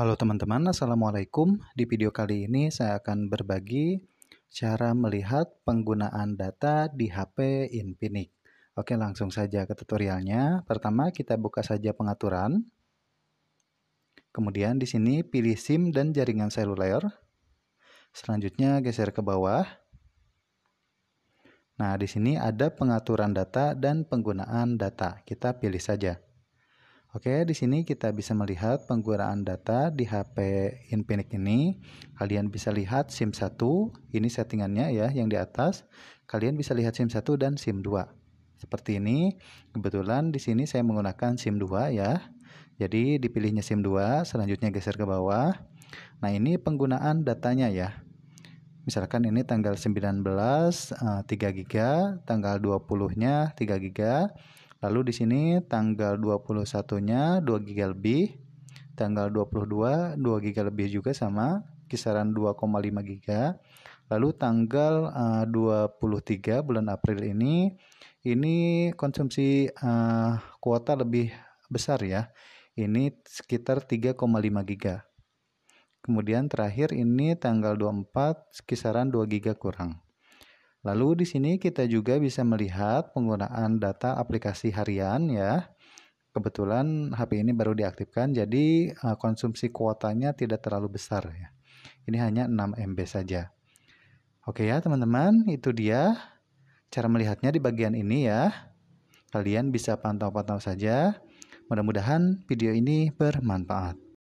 Halo teman-teman, Assalamualaikum. Di video kali ini saya akan berbagi cara melihat penggunaan data di HP Infinix. Oke, langsung saja ke tutorialnya. Pertama, kita buka saja pengaturan. Kemudian di sini pilih SIM dan jaringan seluler. Selanjutnya geser ke bawah. Nah, di sini ada pengaturan data dan penggunaan data. Kita pilih saja. Oke, di sini kita bisa melihat penggunaan data di HP Infinix ini. Kalian bisa lihat SIM 1, ini settingannya ya yang di atas. Kalian bisa lihat SIM 1 dan SIM 2. Seperti ini, kebetulan di sini saya menggunakan SIM 2 ya. Jadi dipilihnya SIM 2, selanjutnya geser ke bawah. Nah, ini penggunaan datanya ya. Misalkan ini tanggal 19 3 GB, tanggal 20-nya 3 GB, Lalu di sini tanggal 21-nya 2 GB lebih, tanggal 22 2 GB lebih juga sama kisaran 2,5 GB. Lalu tanggal eh, uh, 23 bulan April ini ini konsumsi uh, kuota lebih besar ya. Ini sekitar 3,5 GB. Kemudian terakhir ini tanggal 24 kisaran 2 GB kurang. Lalu di sini kita juga bisa melihat penggunaan data aplikasi harian ya. Kebetulan HP ini baru diaktifkan jadi eh, konsumsi kuotanya tidak terlalu besar ya. Ini hanya 6 MB saja. Oke ya teman-teman, itu dia cara melihatnya di bagian ini ya. Kalian bisa pantau-pantau saja. Mudah-mudahan video ini bermanfaat.